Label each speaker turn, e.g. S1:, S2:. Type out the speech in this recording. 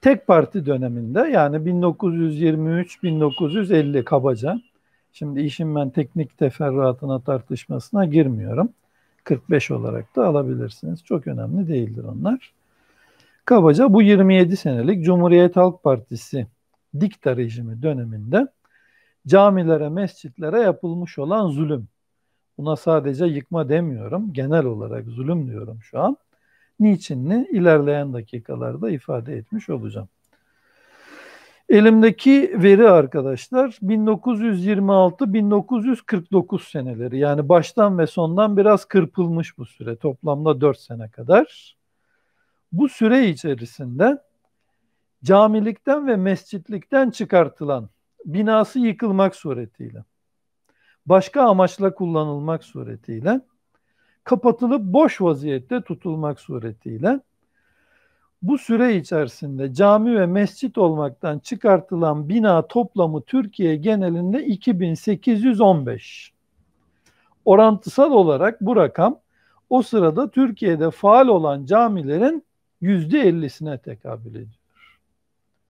S1: tek parti döneminde yani 1923-1950 kabaca şimdi işin ben teknik teferruatına tartışmasına girmiyorum. 45 olarak da alabilirsiniz. Çok önemli değildir onlar. Kabaca bu 27 senelik Cumhuriyet Halk Partisi dikta rejimi döneminde camilere, mescitlere yapılmış olan zulüm. Buna sadece yıkma demiyorum. Genel olarak zulüm diyorum şu an niçinini ilerleyen dakikalarda ifade etmiş olacağım. Elimdeki veri arkadaşlar 1926-1949 seneleri yani baştan ve sondan biraz kırpılmış bu süre toplamda 4 sene kadar. Bu süre içerisinde camilikten ve mescitlikten çıkartılan binası yıkılmak suretiyle başka amaçla kullanılmak suretiyle kapatılıp boş vaziyette tutulmak suretiyle bu süre içerisinde cami ve mescit olmaktan çıkartılan bina toplamı Türkiye genelinde 2815. Orantısal olarak bu rakam o sırada Türkiye'de faal olan camilerin %50'sine tekabül ediyor.